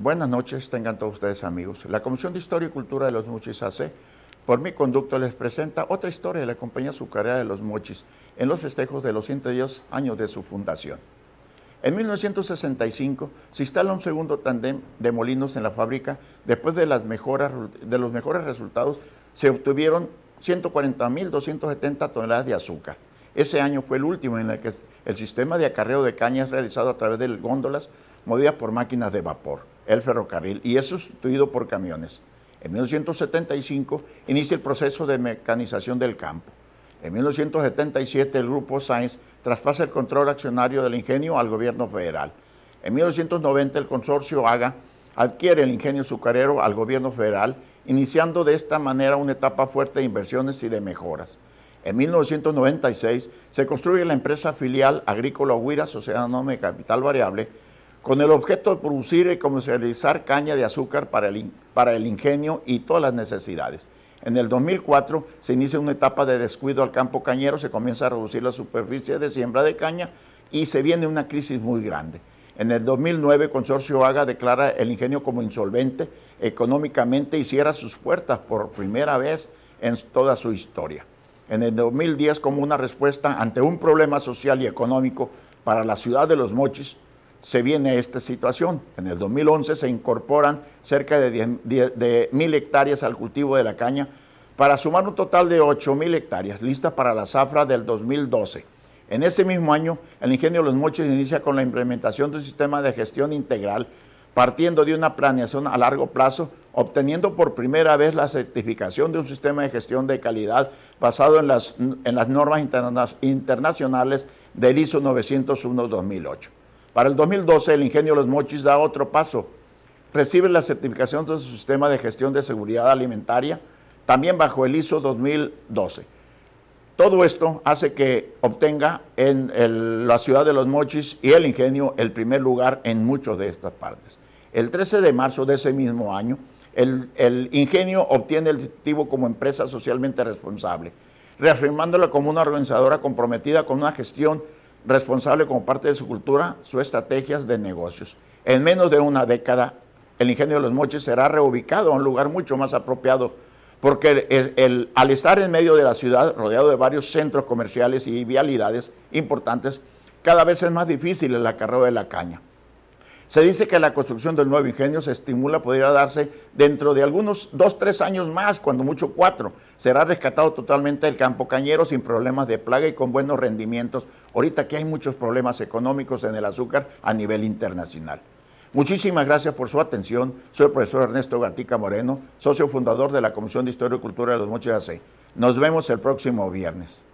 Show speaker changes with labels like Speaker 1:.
Speaker 1: Buenas noches, tengan todos ustedes amigos. La Comisión de Historia y Cultura de los Mochis AC, por mi conducto, les presenta otra historia de la compañía azucarera de los Mochis en los festejos de los 110 años de su fundación. En 1965 se instala un segundo tandem de molinos en la fábrica. Después de, las mejoras, de los mejores resultados, se obtuvieron 140.270 toneladas de azúcar. Ese año fue el último en el que el sistema de acarreo de cañas realizado a través de góndolas movidas por máquinas de vapor, el ferrocarril, y es sustituido por camiones. En 1975 inicia el proceso de mecanización del campo. En 1977 el grupo Sáenz traspasa el control accionario del ingenio al gobierno federal. En 1990 el consorcio AGA adquiere el ingenio azucarero al gobierno federal, iniciando de esta manera una etapa fuerte de inversiones y de mejoras. En 1996 se construye la empresa filial agrícola Huira, Sociedad Anónima de Capital Variable, con el objeto de producir y comercializar caña de azúcar para el, para el ingenio y todas las necesidades. En el 2004 se inicia una etapa de descuido al campo cañero, se comienza a reducir la superficie de siembra de caña y se viene una crisis muy grande. En el 2009, Consorcio Haga declara el ingenio como insolvente económicamente y cierra sus puertas por primera vez en toda su historia en el 2010 como una respuesta ante un problema social y económico para la ciudad de Los Mochis, se viene esta situación. En el 2011 se incorporan cerca de, mil hectáreas al cultivo de la caña para sumar un total de mil hectáreas listas para la zafra del 2012. En ese mismo año, el ingenio Los Mochis inicia con la implementación de un sistema de gestión integral partiendo de una planeación a largo plazo obteniendo por primera vez la certificación de un sistema de gestión de calidad basado en las, normas internacionales del ISO 901-2008. Para el 2012, el Ingenio Los Mochis da otro paso. Recibe la certificación de su sistema de gestión de seguridad alimentaria, también bajo el ISO 2012. Todo esto hace que obtenga en la ciudad de Los Mochis y el ingenio el primer lugar en muchas de estas partes. El 13 de marzo de ese mismo año, el, ingenio obtiene el título como empresa socialmente responsable, reafirmándola como una organizadora comprometida con una gestión responsable como parte de su cultura, sus estrategias de negocios. En menos de una década, el ingenio de los moches será reubicado a un lugar mucho más apropiado, porque al estar en medio de la ciudad, rodeado de varios centros comerciales y vialidades importantes, cada vez es más difícil el acarreo de la caña. Se dice que la construcción del nuevo ingenio se estimula podría darse dentro de algunos dos, tres años más, cuando mucho cuatro. Será rescatado totalmente el campo cañero sin problemas de plaga y con buenos rendimientos. Ahorita que hay muchos problemas económicos en el azúcar a nivel internacional. Muchísimas gracias por su atención. Soy el profesor Ernesto Gatica Moreno, socio fundador de la Comisión de Historia y Cultura de los Mochis AC. E. Nos vemos el próximo viernes.